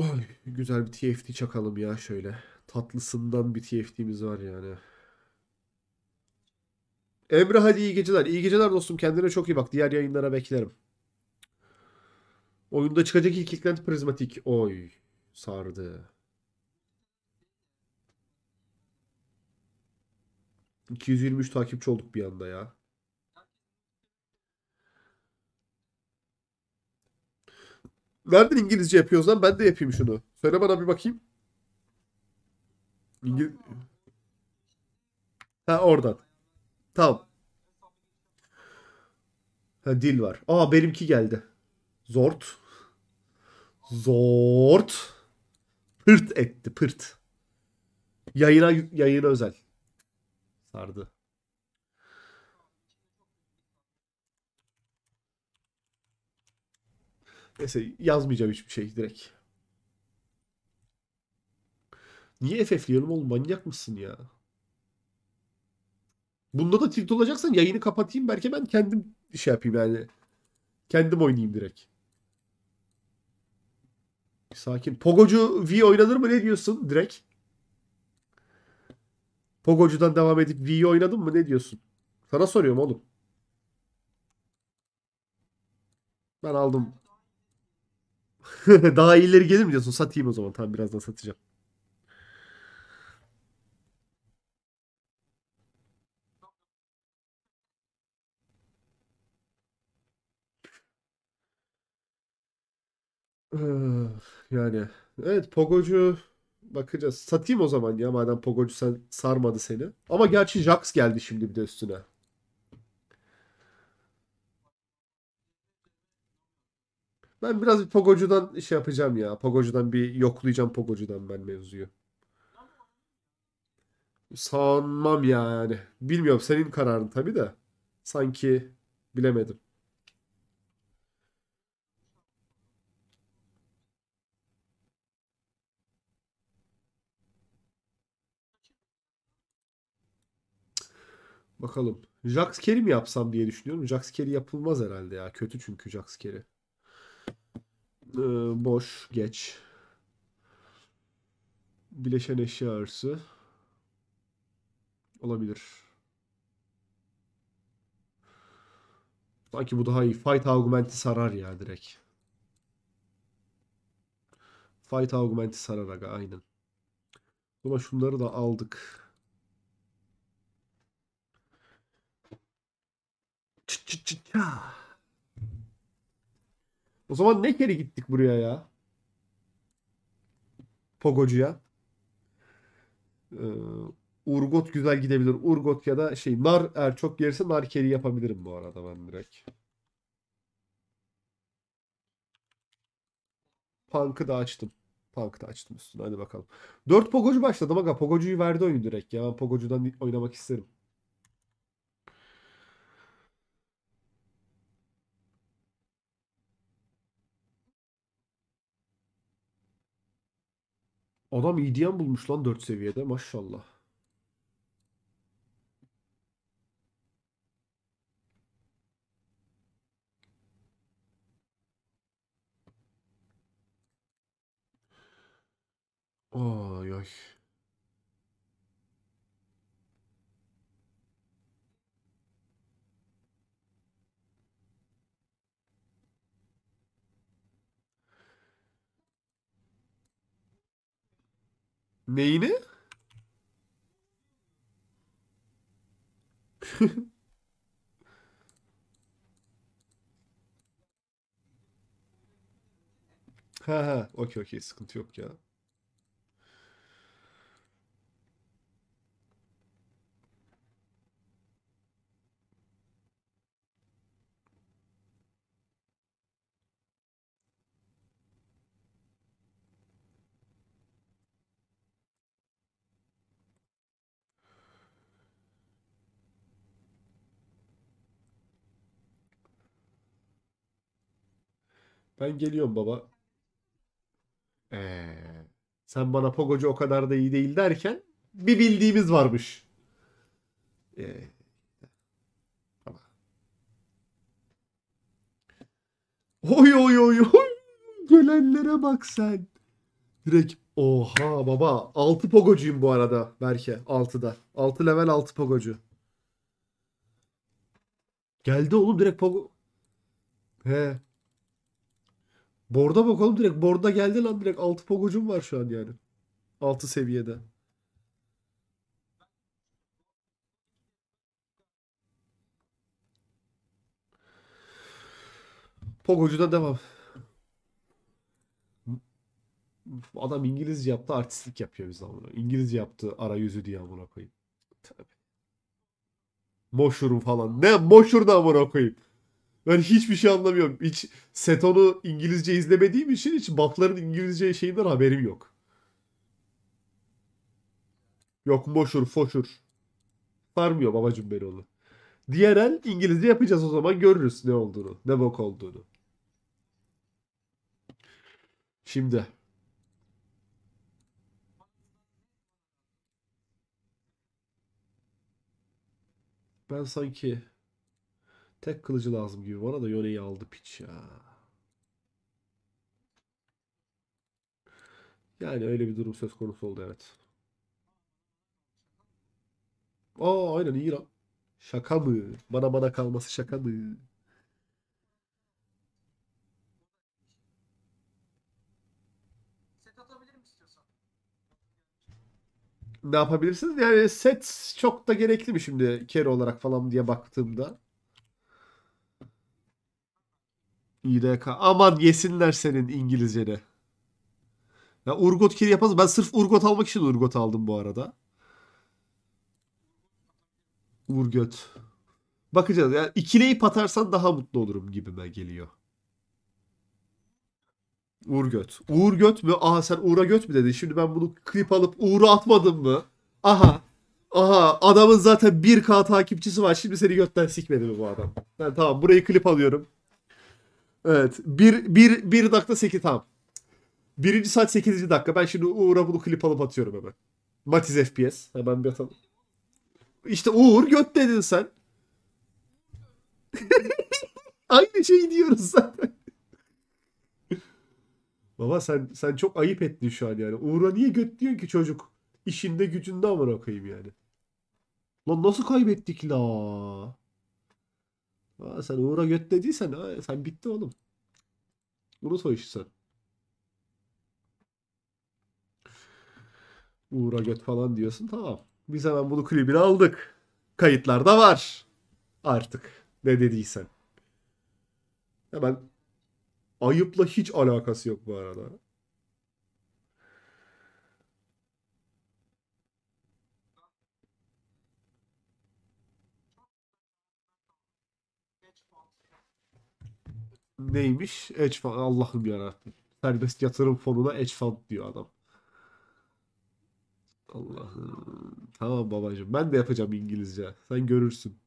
Oy, güzel bir TFT çakalım ya şöyle. Tatlısından bir TFT'miz var yani. Emre hadi iyi geceler. İyi geceler dostum. Kendine çok iyi bak. Diğer yayınlara beklerim. Oyunda çıkacak ilk eklenti prizmatik. Oy. Sardı. 223 takipçi olduk bir anda ya. Nereden İngilizce yapıyoruz lan? Ben de yapayım şunu. Söyle bana bir bakayım. İngiliz... Ha oradan. Tamam. Ha, dil var. Aa benimki geldi. Zort. Zort. Pırt etti pırt. Yayına, yayına özel. Sardı. Neyse yazmayacağım hiçbir şey direkt. Niye FF'liyorum oğlum manyak mısın ya? Bunda da tilt olacaksan yayını kapatayım belki ben kendim şey yapayım yani. Kendim oynayayım direkt. Sakin. Pogocu V oynanır mı ne diyorsun direkt? Pogocu'dan devam edip V'yi oynadın mı ne diyorsun? Sana soruyorum oğlum. Ben aldım Daha iyileri gelir mi diyorsun? Satayım o zaman. Tamam birazdan satacağım. Yani evet Pogocu bakacağız. Satayım o zaman ya madem Pogocu sen sarmadı seni. Ama gerçi Jax geldi şimdi bir de üstüne. Ben biraz bir Pogocu'dan şey yapacağım ya. Pogocu'dan bir yoklayacağım Pogocu'dan ben mevzuyu. Sanmam yani. Bilmiyorum senin kararın tabii de. Sanki bilemedim. Bakalım. Jax Carry mi yapsam diye düşünüyorum. Jax Carry yapılmaz herhalde ya. Kötü çünkü Jax Carry. Ee, boş, geç. Bileşen eşya arası. Olabilir. Sanki bu daha iyi. Fight augmenti sarar ya direkt. Fight augmenti sarar aga aynen. Ama şunları da aldık. Çıt çıt çıt ya. O zaman ne kere gittik buraya ya? Pogocu'ya. Ee, Urgot güzel gidebilir. Urgot ya da şey nar eğer çok gelirse nar keri yapabilirim bu arada ben direkt. Punk'ı da açtım. Punk'ı da açtım üstüne. Hadi bakalım. 4 Pogocu başladım. Aga Pogocu'yu verdi oyun direkt ya. Ben Pogocu'dan oynamak isterim. Adam EDM bulmuş lan 4 seviyede maşallah. Ay ay. Neyini? ha ha okey okey sıkıntı yok ya. Ben geliyorum baba. Ee, sen bana Pogocu o kadar da iyi değil derken bir bildiğimiz varmış. Ee, ama. Oy oy oy oy. Gelenlere bak sen. Direkt oha baba. 6 Pogocuyum bu arada Berke. 6'da. 6 level 6 Pogocu. Geldi oğlum direkt Pogo... He. Borda bakalım direkt. Borda geldi lan direkt. 6 pogocum var şu an yani. 6 seviyede. Pogocu'da devam. Adam İngilizce yaptı artistlik yapıyor biz amına. İngilizce yaptı ara yüzü diye amına koyayım. Tabii. Moşurum falan. Ne moşur da amına koyayım. Ben hiçbir şey anlamıyorum. Hiç Seton'u İngilizce izlemediğim için hiç buff'ların İngilizce şeyinden haberim yok. Yok boşur, foşur. Sarmıyor babacım beni onu. Diğer İngilizce yapacağız o zaman görürüz ne olduğunu. Ne bok olduğunu. Şimdi. Ben sanki Tek kılıcı lazım gibi. Bana da Yone'yi aldı piç ya. Yani öyle bir durum söz konusu oldu evet. Aa aynen İran. Şaka mı? Bana bana kalması şaka mı? ne yapabilirsiniz? Yani set çok da gerekli mi şimdi carry olarak falan diye baktığımda. İDK. Aman yesinler senin İngilizceni. Ya Urgot kiri yapamaz. Ben sırf Urgot almak için Urgot aldım bu arada. Urgot. Bakacağız. Yani ikileyip patarsan daha mutlu olurum gibime geliyor. Uğur Göt. Uğur Göt mü? Aha sen Uğur'a Göt mü dedin? Şimdi ben bunu klip alıp Uğur'a atmadım mı? Aha. Aha adamın zaten 1K takipçisi var. Şimdi seni götten sikmedi mi bu adam? Ben tamam burayı klip alıyorum. Evet. Bir, bir, bir dakika sekiz tam Birinci saat sekizinci dakika. Ben şimdi Uğur'a bunu klip alıp atıyorum hemen. Matiz FPS. Hemen bir atalım. İşte Uğur göt dedin sen. Aynı şeyi diyoruz zaten. Baba sen sen çok ayıp ettin şu an yani. Uğur'a niye göt diyorsun ki çocuk? İşinde gücünde amına bakayım yani. Lan nasıl kaybettik la? sen Uğur'a göt dediysen ha, sen bitti oğlum. Unut o işi sen. Uğur'a göt falan diyorsun tamam. Biz hemen bunu klibini aldık. Kayıtlar da var. Artık ne dediysen. Hemen ayıpla hiç alakası yok bu arada. neymiş? Hedge fund. Allah'ım yarabbim. Serbest yatırım fonuna hedge fund diyor adam. Allah'ım. Tamam babacığım. Ben de yapacağım İngilizce. Sen görürsün.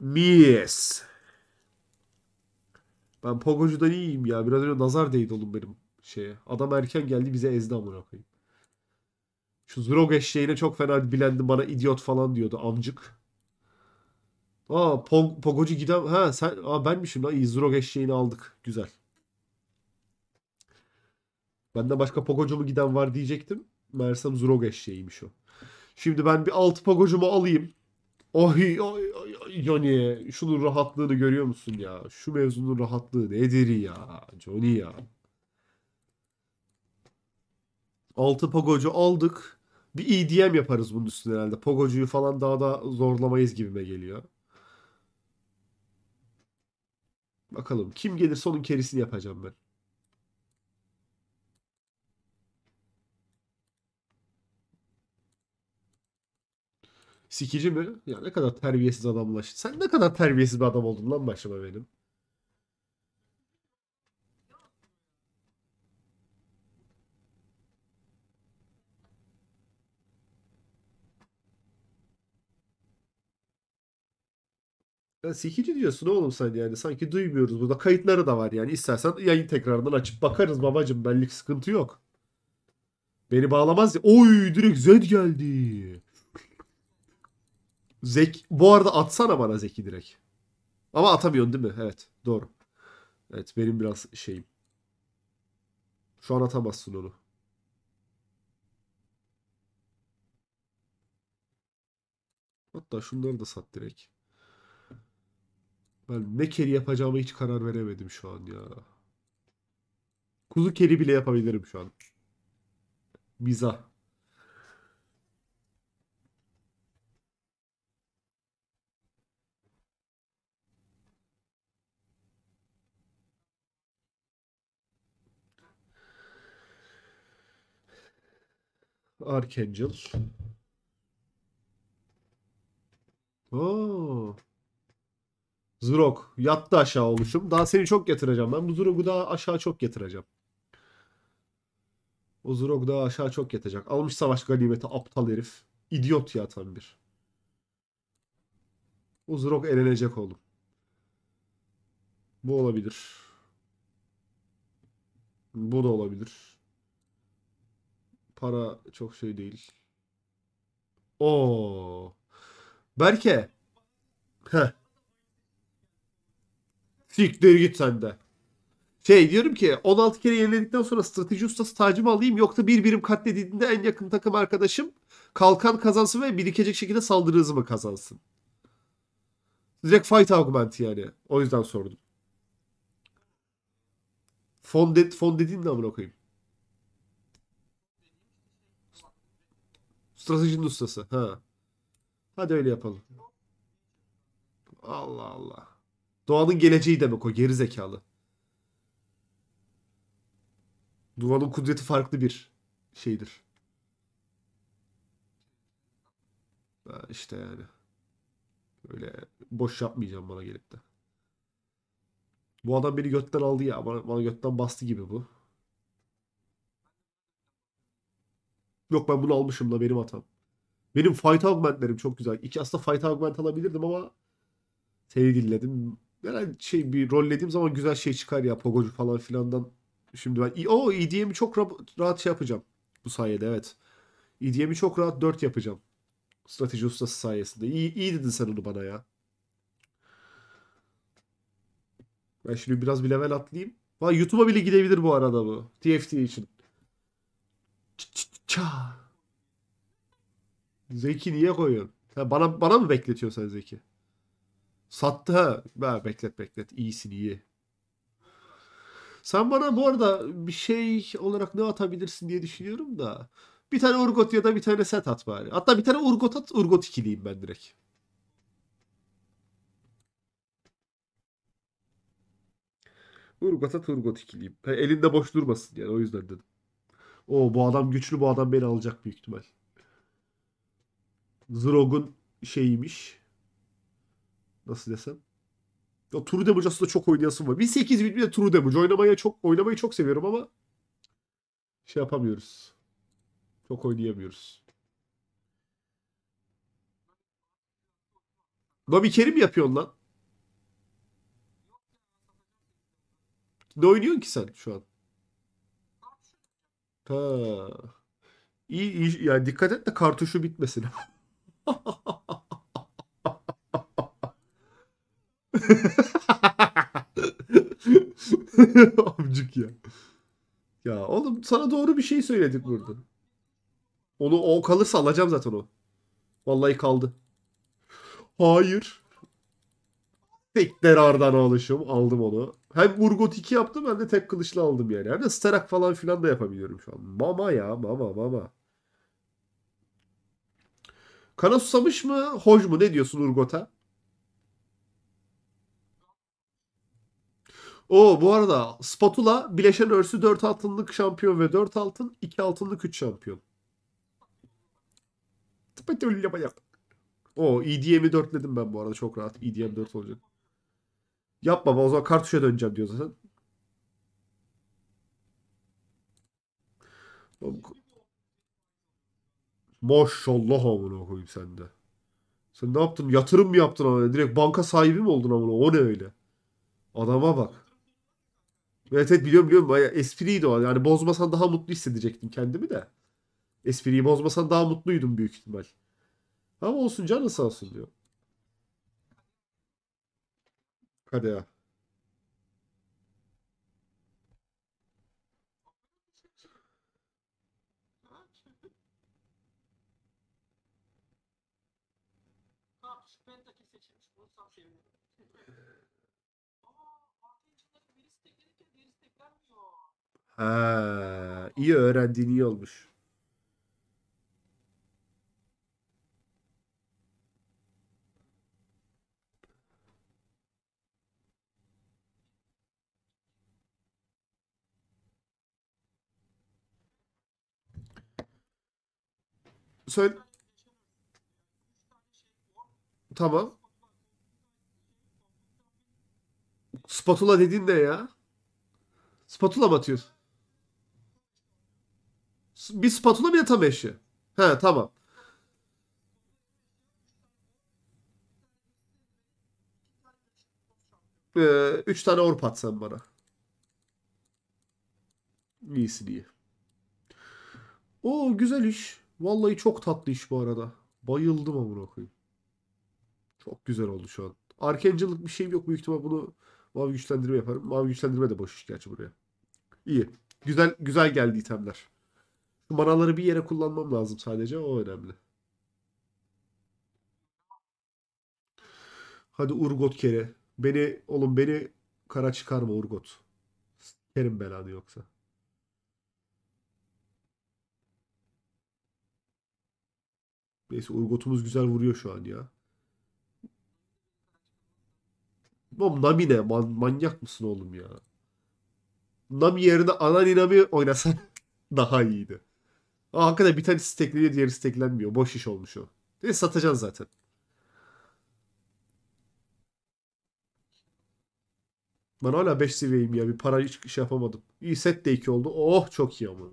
Miss. Ben Pogocu'dan iyiyim ya. Biraz önce nazar değdi oğlum benim şeye. Adam erken geldi bize ezdi amına koyayım. Şu Zrog eşeğine çok fena bilendi bana idiot falan diyordu amcık. Aa Pog Pogocu giden ha sen aa benmişim lan iyi Zrog eşeğini aldık. Güzel. Benden başka Pogocu mu giden var diyecektim. Mersem Zrog eşeğiymiş o. Şimdi ben bir alt Pogocu'mu alayım. Oy, oy, oy, oy Johnny şunun rahatlığını görüyor musun ya? Şu mevzunun rahatlığı nedir ya? Johnny ya. Altı Pogocu aldık. Bir EDM yaparız bunun üstüne herhalde. Pogocu'yu falan daha da zorlamayız gibime geliyor. Bakalım kim gelirse onun kerisini yapacağım ben. Sikici mi? Ya ne kadar terbiyesiz adamlaş. Sen ne kadar terbiyesiz bir adam oldun lan başıma benim. Ya sikici diyorsun oğlum sen yani. Sanki duymuyoruz burada. Kayıtları da var yani. İstersen yayın tekrardan açıp bakarız babacım. Benlik sıkıntı yok. Beni bağlamaz ya. Oy direkt Zed geldi. Zek bu arada atsana bana Zeki direkt. Ama atamıyorsun değil mi? Evet. Doğru. Evet benim biraz şeyim. Şu an atamazsın onu. Hatta şunları da sat direkt. Ben ne keri yapacağımı hiç karar veremedim şu an ya. Kuzu keri bile yapabilirim şu an. Miza. Archangel. Oh. Zrok yattı aşağı oluşum. Daha seni çok getireceğim. Ben bu Zrok'u daha aşağı çok getireceğim. O Zrog daha aşağı çok yatacak. Almış savaş ganimeti aptal herif. İdiot ya tam bir. O Zrog elenecek oğlum. Bu olabilir. Bu da olabilir. Para çok şey değil. Oo. Berke. Heh. Siktir git sende. Şey diyorum ki 16 kere yenildikten sonra strateji ustası tacımı alayım yoksa bir birim katledildiğinde en yakın takım arkadaşım kalkan kazansın ve birikecek şekilde saldırı hızımı kazansın. Direkt fight augmenti yani. O yüzden sordum. Fon, de, fon dediğin ne amına koyayım? Stratejinin ustası. Ha. Hadi öyle yapalım. Allah Allah. Doğanın geleceği demek o geri zekalı. Doğanın kudreti farklı bir şeydir. Ha işte yani. Öyle boş yapmayacağım bana gelip de. Bu adam beni götten aldı ya. Bana, bana götten bastı gibi bu. Yok ben bunu almışım da benim hatam. Benim fight augmentlerim çok güzel. İki aslında fight augment alabilirdim ama seni dinledim ben şey bir rollediğim zaman güzel şey çıkar ya Pogocu falan filandan. Şimdi ben o EDM'i çok rahat şey yapacağım bu sayede evet. EDM'i çok rahat 4 yapacağım. Strateji ustası sayesinde. İyi, iyi dedin sen onu bana ya. Ben şimdi biraz bir level atlayayım. Vay YouTube'a bile gidebilir bu arada bu. TFT için. Ça. Zeki niye koyuyorsun? Ha, bana bana mı bekletiyorsun sen Zeki? Sattı ha. ha. Beklet beklet. İyisin iyi. Sen bana bu arada bir şey olarak ne atabilirsin diye düşünüyorum da. Bir tane Urgot ya da bir tane set at bari. Hatta bir tane Urgot at. Urgot ikiliyim ben direkt. Urgota, at Urgot ikiliyim. elinde boş durmasın yani o yüzden dedim. O bu adam güçlü bu adam beni alacak büyük ihtimal. Zrog'un şeyiymiş nasıl desem. Ya, True Damage aslında çok oynayasım var. 1008 bin de True Damage. Oynamaya çok, oynamayı çok seviyorum ama şey yapamıyoruz. Çok oynayamıyoruz. Bobby Kerim yapıyorsun lan. Ne oynuyorsun ki sen şu an? Ha. İyi, iyi yani dikkat et de kartuşu bitmesin. Amcık ya. Ya oğlum sana doğru bir şey söyledik burada. Onu o kalırsa alacağım zaten o. Vallahi kaldı. Hayır. Tekler Ardan alışım. Aldım onu. Hem Urgot 2 yaptım hem de tek kılıçla aldım yani. Hem de Starak falan filan da yapabiliyorum şu an. Mama ya mama mama. Kana susamış mı? Hoj mu? Ne diyorsun Urgot'a? O bu arada Spatula bileşen örsü 4 altınlık şampiyon ve 4 altın 2 altınlık 3 şampiyon. O EDM'i dedim ben bu arada çok rahat. EDM 4 olacak. Yapma o zaman kartuşa döneceğim diyor zaten. Maşallah amına koyayım sende. Sen ne yaptın? Yatırım mı yaptın ama? Direkt banka sahibi mi oldun amına? O ne öyle? Adama bak. Evet evet biliyorum biliyorum. Bayağı espriydi o. Yani bozmasan daha mutlu hissedecektim kendimi de. Espriyi bozmasan daha mutluydum büyük ihtimal. Ama olsun canı sağ olsun diyor. Hadi ya. Ha, iyi öğrendiğin iyi olmuş. Söyle. Tamam. Spatula dedin de ya? Spatula mı atıyorsun? Bir spatula bile tam eşi. He tamam. Ee, üç tane orp at sen bana. İyisin iyi. O güzel iş. Vallahi çok tatlı iş bu arada. Bayıldım amına koyayım. Çok güzel oldu şu an. Arkencılık bir şeyim yok büyük ihtimal bunu mavi güçlendirme yaparım. Mavi güçlendirme de boş iş gerçi buraya. İyi. Güzel güzel geldi itemler. Manaları bir yere kullanmam lazım sadece. O önemli. Hadi Urgot kere. Beni oğlum beni kara çıkarma Urgot. Kerim belanı yoksa. Neyse Urgot'umuz güzel vuruyor şu an ya. Oğlum Nami ne? Man manyak mısın oğlum ya? Nami yerine Anani Nami oynasan daha iyiydi. Aa, hakikaten bir tanesi stackliyor diğeri stacklenmiyor. Boş iş olmuş o. Değil, satacaksın zaten. Ben hala 5 seviyeyim ya. Bir para hiç şey yapamadım. İyi set de 2 oldu. Oh çok iyi ama.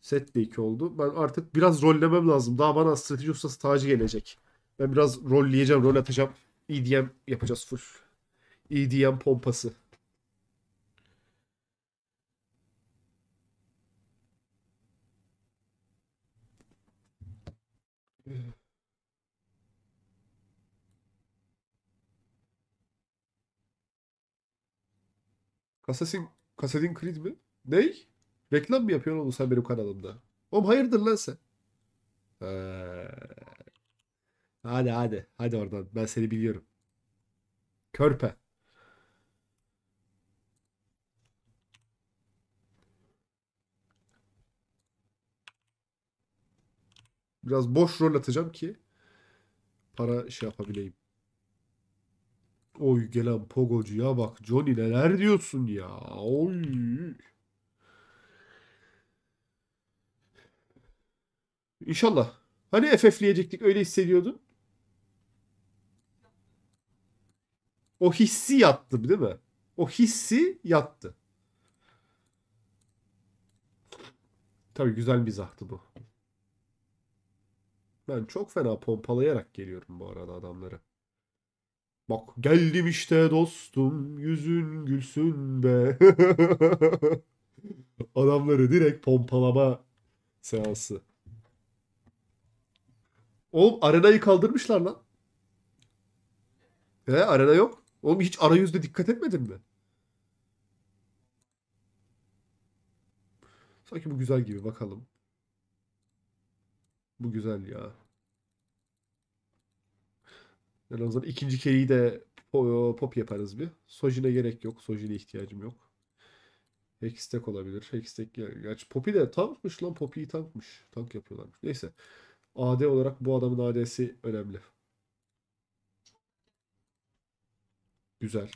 Set de 2 oldu. Ben artık biraz rollemem lazım. Daha bana strateji ustası tacı gelecek. Ben biraz rolleyeceğim, rol atacağım. EDM yapacağız full. EDM pompası. Assassin, Assassin Creed mi? Ney? Reklam mı yapıyorsun oğlum sen benim kanalımda? Oğlum hayırdır lan sen? Ee... Hadi hadi. Hadi oradan. Ben seni biliyorum. Körpe. Biraz boş rol atacağım ki para şey yapabileyim. Oy gelen Pogocu'ya bak Johnny neler diyorsun ya. Oy. İnşallah. Hani FF'leyecektik öyle hissediyordun. O hissi yattı değil mi? O hissi yattı. Tabii güzel bir zahtı bu. Ben çok fena pompalayarak geliyorum bu arada adamları. Bak geldim işte dostum yüzün gülsün be. adamları direkt pompalama seansı. Oğlum arenayı kaldırmışlar lan. He arena yok. Oğlum hiç arayüzde dikkat etmedin mi? Sanki bu güzel gibi bakalım. Bu güzel ya. Yani o zaman ikinci keyi de pop yaparız bir. Sojin'e gerek yok. Sojin'e ihtiyacım yok. Hextech olabilir. Hextech gerçi Poppy de tankmış lan. Poppy'yi tankmış. Tank yapıyorlarmış. Neyse. AD olarak bu adamın AD'si önemli. Güzel.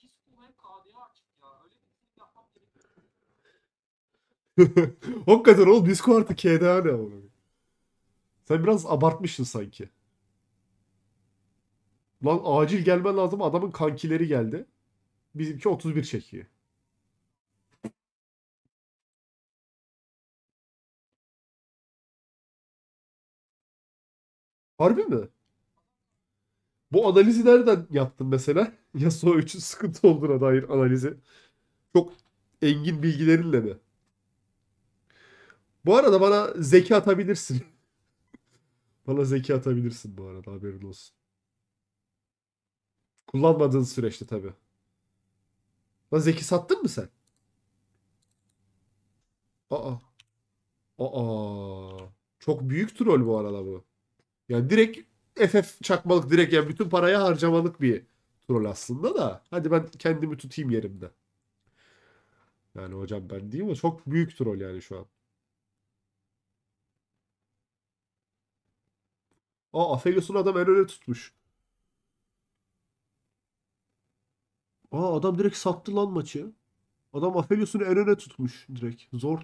pis kullanıp KD'ye açık ya. Öyle bir film yapmam gerekiyor. Hakikaten oğlum Disco artık KDA ne oğlum? Sen biraz abartmışsın sanki. Lan acil gelmen lazım adamın kankileri geldi. Bizimki 31 çekiyor. Harbi mi? Bu analizi nereden yaptın mesela? Yasuo için sıkıntı olduğuna dair analizi. Çok engin bilgilerinle mi? Bu arada bana zeki atabilirsin. bana zeki atabilirsin bu arada haberin olsun. Kullanmadığın süreçte tabii. Lan zeki sattın mı sen? Aa. Aa. Çok büyük troll bu arada bu. Yani direkt FF çakmalık direkt yani bütün paraya harcamalık bir troll aslında da. Hadi ben kendimi tutayım yerimde. Yani hocam ben değil mi? çok büyük troll yani şu an. Aa Aphelios'un adam el öyle tutmuş. Aa adam direkt sattı lan maçı. Adam Aphelios'un el öne tutmuş direkt. Zor.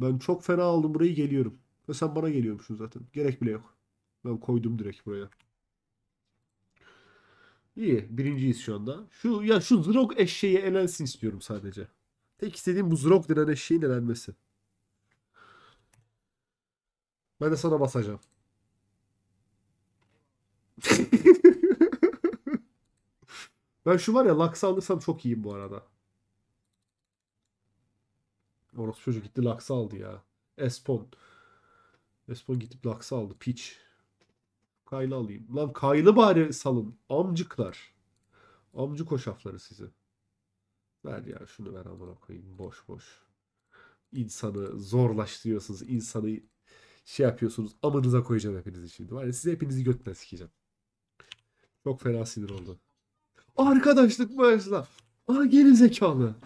Ben çok fena aldım burayı geliyorum. Ve sen bana geliyormuşsun zaten. Gerek bile yok. Ben koydum direkt buraya. İyi. Birinciyiz şu anda. Şu ya şu Zrog eşeği elensin istiyorum sadece. Tek istediğim bu Zrog denen eşeğin elenmesi. Ben de sana basacağım. ben şu var ya laksa alırsam çok iyiyim bu arada. Orası çocuk gitti laksa aldı ya. Espon. Respo gidip laksa aldı. Piç. Kaylı alayım. Lan Kaylı bari salın. Amcıklar. Amcı koşafları sizi. Ver ya şunu ver amına koyayım. Boş boş. İnsanı zorlaştırıyorsunuz. İnsanı şey yapıyorsunuz. Amınıza koyacağım hepinizi şimdi. Var ya size hepinizi götüne sikeceğim. Çok fena sinir oldu. Arkadaşlık maçla. Aa gelin zekalı.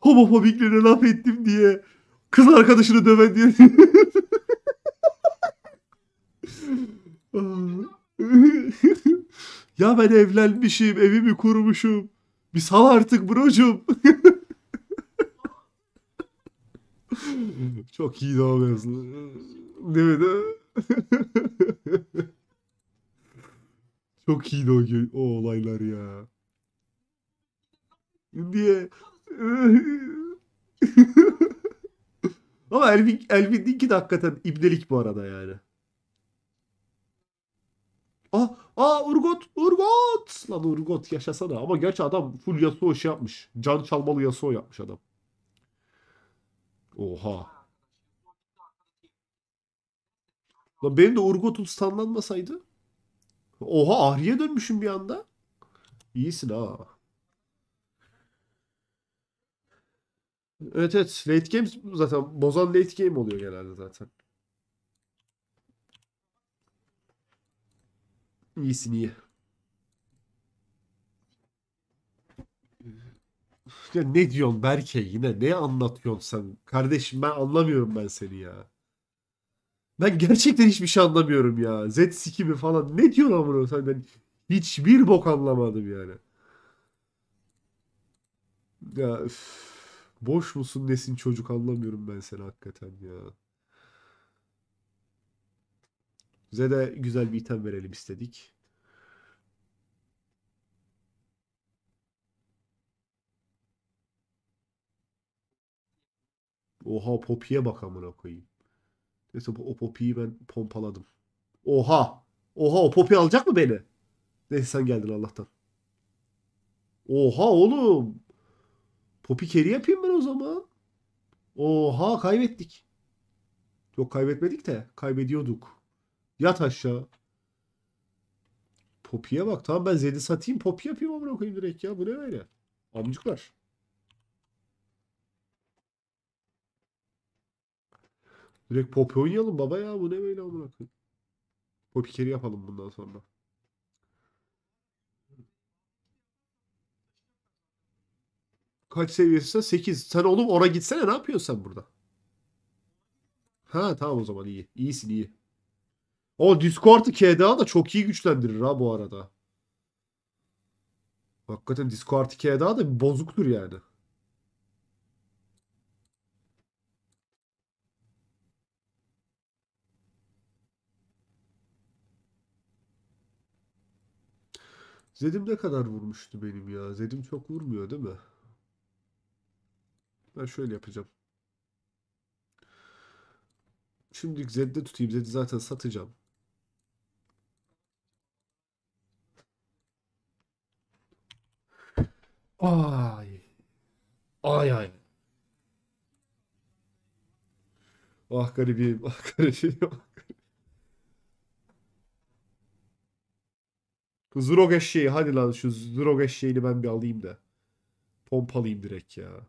Homofobiklere laf ettim diye Kız arkadaşını döven diye. ya ben evlenmişim, evimi kurmuşum. Bir sal artık brocum. Çok iyi o mevzu. Değil mi? Değil mi? Çok iyiydi o, o olaylar ya. Diye. Ama Elvin, Elvin Dink'i de hakikaten ibnelik bu arada yani. Ah, ah Urgot, Urgot! Lan Urgot yaşasana. Ama gerçi adam full Yasuo şey yapmış. Can çalmalı Yasuo yapmış adam. Oha. Lan benim de Urgot'um standlanmasaydı. Oha Ahri'ye dönmüşüm bir anda. İyisin ha. Evet evet. Late game zaten bozan late game oluyor genelde zaten. İyisin iyi. Ya ne diyorsun Berke yine ne anlatıyorsun sen? Kardeşim ben anlamıyorum ben seni ya. Ben gerçekten hiçbir şey anlamıyorum ya. Z sikimi falan ne diyorsun amına sen ben hiçbir bok anlamadım yani. Ya üf. Boş musun nesin çocuk anlamıyorum ben seni hakikaten ya. Bize de güzel bir item verelim istedik. Oha Poppy'ye bak amına koyayım. Neyse o popiyi ben pompaladım. Oha! Oha o Poppy alacak mı beni? Neyse sen geldin Allah'tan. Oha oğlum! Popikeri yapayım ben o zaman. Oha kaybettik. Yok kaybetmedik de kaybediyorduk. Yat aşağı. Popi'ye bak. Tamam ben Zed'i satayım. Popi yapayım amına koyayım direkt ya. Bu ne böyle? Amcuklar. Direkt Popi oynayalım baba ya. Bu ne böyle amına koyayım. Popi keri yapalım bundan sonra. Kaç seviyesi 8. Sen oğlum ora gitsene ne yapıyorsun sen burada? Ha tamam o zaman iyi. İyisin iyi. O Discord'u KDA da çok iyi güçlendirir ha bu arada. Hakikaten Discord KDA da bir bozuktur yani. Zedim ne kadar vurmuştu benim ya? Zedim çok vurmuyor değil mi? Ben şöyle yapacağım. Şimdilik Zed'de tutayım. Zed'i zaten satacağım. Ay. Ay ay. Ah garibim, ah garibim, ah garibim. Zrog eşeği. Hadi lan şu Zrog eşeğini ben bir alayım da. Pompalayayım direkt ya.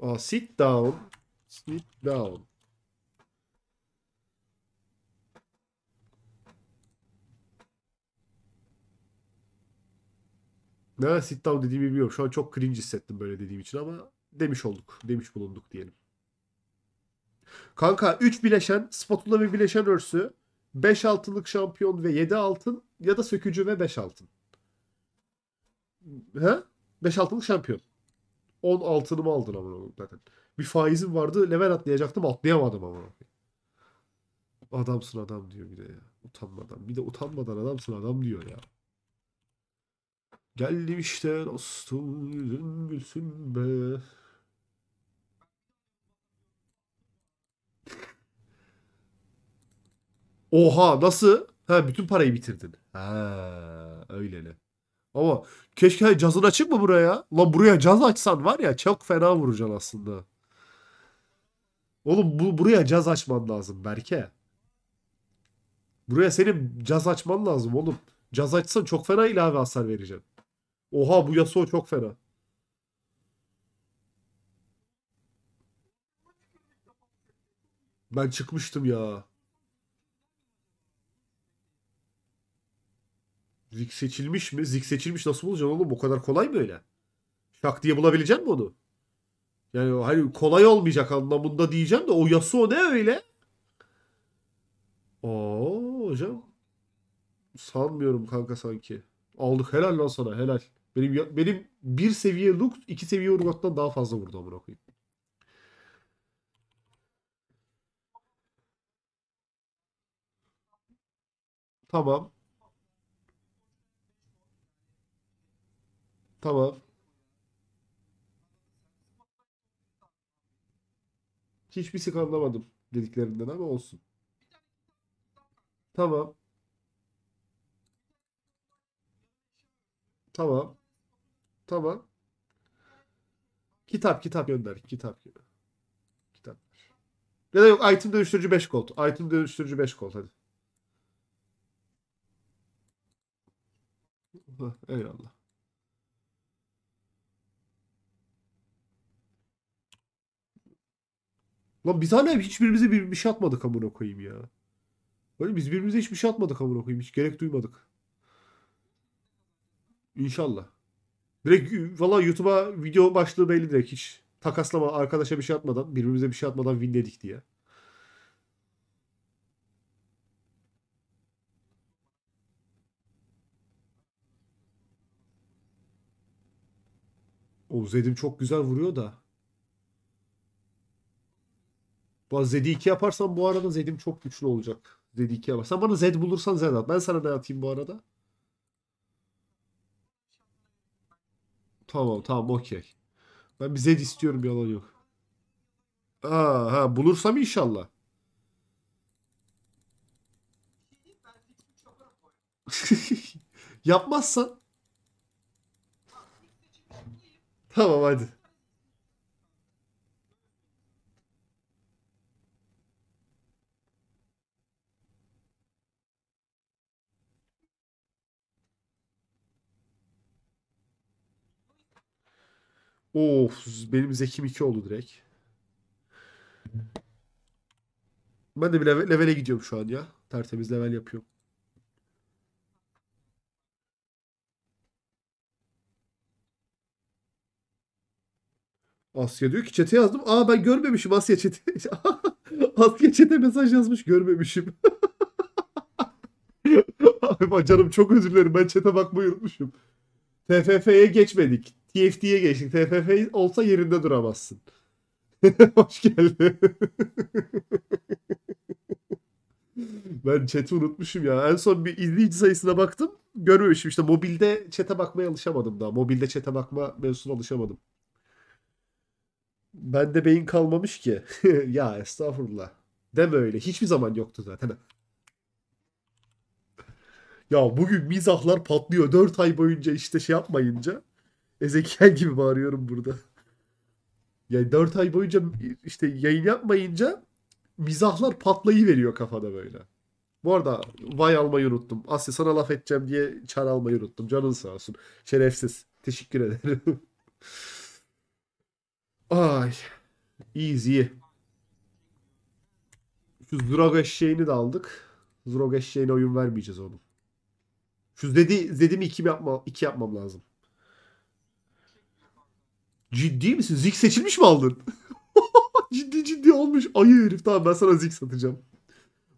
Oh, sit down. Sit down. Ne sit down dediğimi bilmiyorum. Şu an çok cringe hissettim böyle dediğim için ama demiş olduk. Demiş bulunduk diyelim. Kanka 3 bileşen spatula ve bileşen örsü 5 altınlık şampiyon ve 7 altın ya da sökücü ve 5 altın. He? 5 altınlık şampiyon. 10 altınımı aldın ama koyayım zaten. Bir faizim vardı level atlayacaktım atlayamadım amına koyayım. Adamsın adam diyor bir de ya. Utanmadan. Bir de utanmadan adamsın adam diyor ya. Geldim işte dostum yüzün gülsün be. Oha nasıl? Ha bütün parayı bitirdin. Ha ne. Ama keşke hani cazın açık mı buraya? Lan buraya caz açsan var ya çok fena vuracaksın aslında. Oğlum bu, buraya caz açman lazım Berke. Buraya senin caz açman lazım oğlum. Caz açsan çok fena ilave hasar vereceğim. Oha bu Yasuo çok fena. Ben çıkmıştım ya. Zik seçilmiş mi? Zik seçilmiş nasıl bulacaksın oğlum? O kadar kolay mı öyle? Şak diye bulabileceğim mi onu? Yani hani kolay olmayacak anlamında diyeceğim de o o ne öyle? Oo hocam. Sanmıyorum kanka sanki. Aldık helal lan sana helal. Benim benim bir seviye Lux iki seviye Urgat'tan daha fazla vurdu amına koyayım. Tamam. Tamam. Hiçbir sık şey anlamadım dediklerinden ama olsun. Tamam. Tamam. Tamam. Kitap kitap gönder. Kitap gönder. Kitap. Ya da yok item dönüştürücü 5 gold. Item dönüştürücü 5 gold hadi. Eyvallah. Lan biz hala hiçbirimize bir, bir şey atmadık amına koyayım ya. Öyle biz birbirimize hiçbir şey atmadık amına koyayım. Hiç gerek duymadık. İnşallah. Direkt valla YouTube'a video başlığı belli direkt hiç takaslama arkadaşa bir şey atmadan birbirimize bir şey atmadan winledik diye. O Zedim çok güzel vuruyor da. Bu Z2 yaparsan bu arada zedim çok güçlü olacak. Z2 yaparsan bana zed bulursan Z at. Ben sana ne atayım bu arada? Tamam tamam okey. Ben bir zed istiyorum yalan yok. Aa, ha, bulursam inşallah. Yapmazsan. tamam hadi. Of benim zekim 2 oldu direkt. Ben de bir level, levele gidiyorum şu an ya. Tertemiz level yapıyorum. Asya diyor ki çete yazdım. Aa ben görmemişim Asya çete. Asya çete mesaj yazmış görmemişim. Abi canım çok özür dilerim ben çete bakmayı unutmuşum. TFF'ye geçmedik. TFT'ye geçtik. TFF olsa yerinde duramazsın. Hoş geldin. ben chat'i unutmuşum ya. En son bir izleyici sayısına baktım. Görmemişim işte mobilde chat'e bakmaya alışamadım daha. Mobilde chat'e bakma mevzusuna alışamadım. Ben de beyin kalmamış ki. ya estağfurullah. Deme öyle. Hiçbir zaman yoktu zaten. ya bugün mizahlar patlıyor. 4 ay boyunca işte şey yapmayınca. Ezekiel gibi bağırıyorum burada. Yani 4 ay boyunca işte yayın yapmayınca mizahlar patlayı veriyor kafada böyle. Bu arada vay almayı unuttum. Asya sana laf edeceğim diye çar almayı unuttum. Canın sağ olsun. Şerefsiz. Teşekkür ederim. Ay. Easy. Şu Zrog eşeğini de aldık. Zrog eşeğine oyun vermeyeceğiz onu. Şu dedi dedim iki yapma, iki yapmam lazım. Ciddi misin? Zik seçilmiş mi aldın? ciddi ciddi olmuş. Ayı herif. Tamam ben sana zik satacağım.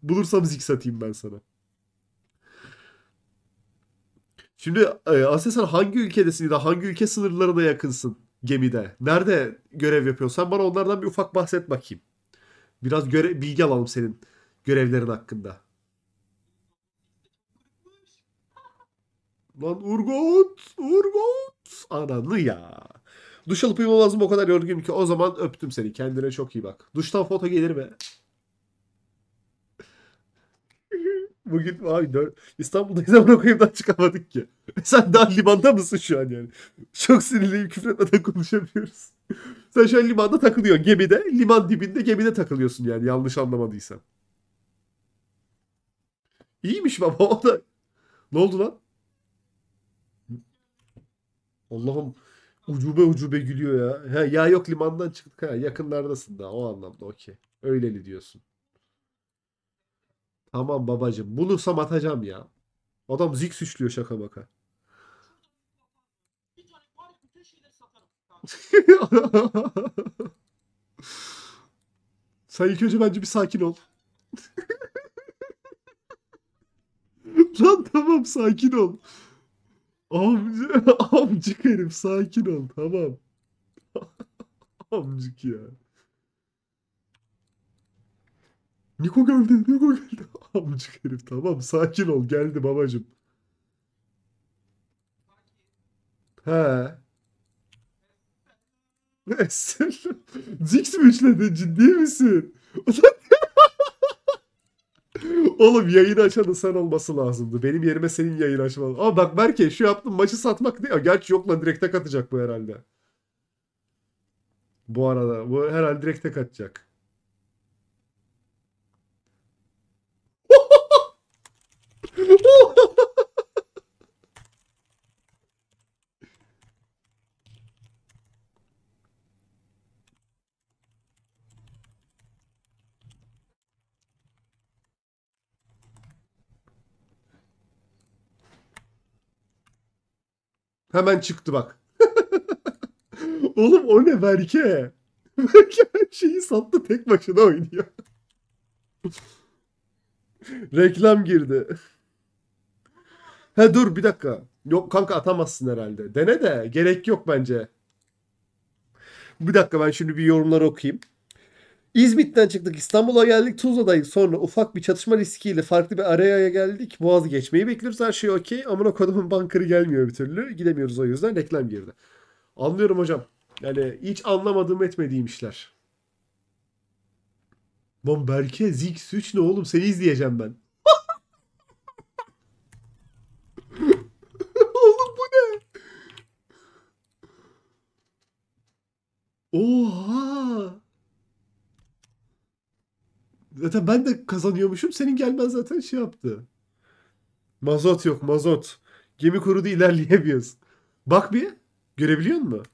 Bulursam zik satayım ben sana. Şimdi e, Asya sen hangi ülkedesin ya da hangi ülke sınırlarına yakınsın gemide? Nerede görev yapıyorsun? Sen bana onlardan bir ufak bahset bakayım. Biraz göre bilgi alalım senin görevlerin hakkında. Lan Urgut Urgut Ananı ya. Duş alıp uyumamazım o kadar yorgunum ki o zaman öptüm seni. Kendine çok iyi bak. Duştan foto gelir mi? Bugün abi İstanbul'dayız ama koyayımdan çıkamadık ki. Sen daha limanda mısın şu an yani? Çok sinirliyim küfür etmeden konuşamıyoruz. Sen şu an limanda takılıyorsun gemide. Liman dibinde gemide takılıyorsun yani yanlış anlamadıysam. İyiymiş baba o da. Ne oldu lan? Allah'ım ucube ucube gülüyor ya. Ha, ya yok limandan çıktık ha yakınlardasın da o anlamda okey. Öyleli diyorsun. Tamam babacım bulursam atacağım ya. Adam zik suçluyor şaka maka. Sen ilk önce bence bir sakin ol. Lan tamam sakin ol. Amca, amcık herif sakin ol tamam. amcık ya. Niko geldi, Niko geldi. Amcık herif tamam sakin ol geldi babacım. He. Zix mi üçledin ciddi misin? Ulan Oğlum yayın açanı sen olması lazımdı. Benim yerime senin yayın açman. Ama bak Berke şu yaptım maçı satmak değil. Gerçi yok lan direkte katacak bu herhalde. Bu arada bu herhalde direkte katacak. Hemen çıktı bak. Oğlum o ne Berke? Berke her şeyi sattı tek başına oynuyor. Reklam girdi. He dur bir dakika. Yok kanka atamazsın herhalde. Dene de. Gerek yok bence. Bir dakika ben şimdi bir yorumları okuyayım. İzmit'ten çıktık İstanbul'a geldik Tuzla'dayız. Sonra ufak bir çatışma riskiyle farklı bir araya geldik. Boğazı geçmeyi bekliyoruz her şey okey. Amına kodumun bankırı gelmiyor bir türlü. Gidemiyoruz o yüzden reklam girdi. Anlıyorum hocam. Yani hiç anlamadığım etmediğim işler. Lan Berke Zig Suç ne oğlum seni izleyeceğim ben. Zaten ben de kazanıyormuşum. Senin gelmen zaten şey yaptı. Mazot yok mazot. Gemi kurudu ilerleyemiyoruz. Bak bir. Görebiliyor musun?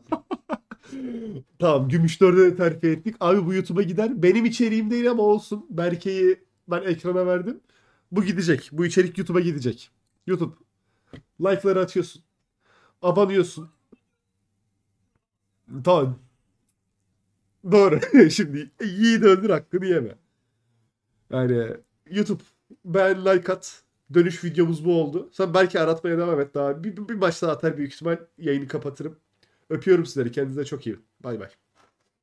tamam gümüş dörde terfi ettik. Abi bu YouTube'a gider. Benim içeriğim değil ama olsun. Berke'yi ben ekrana verdim. Bu gidecek. Bu içerik YouTube'a gidecek. YouTube. Like'ları atıyorsun. Abanıyorsun. Tamam. Doğru. Şimdi yiğit öldür hakkını yeme. Yani YouTube ben like at. Dönüş videomuz bu oldu. Sen belki aratmaya devam et daha. Bir, bir, bir maç daha atar büyük ihtimal. Yayını kapatırım. Öpüyorum sizleri. Kendinize çok iyi. Bay bay.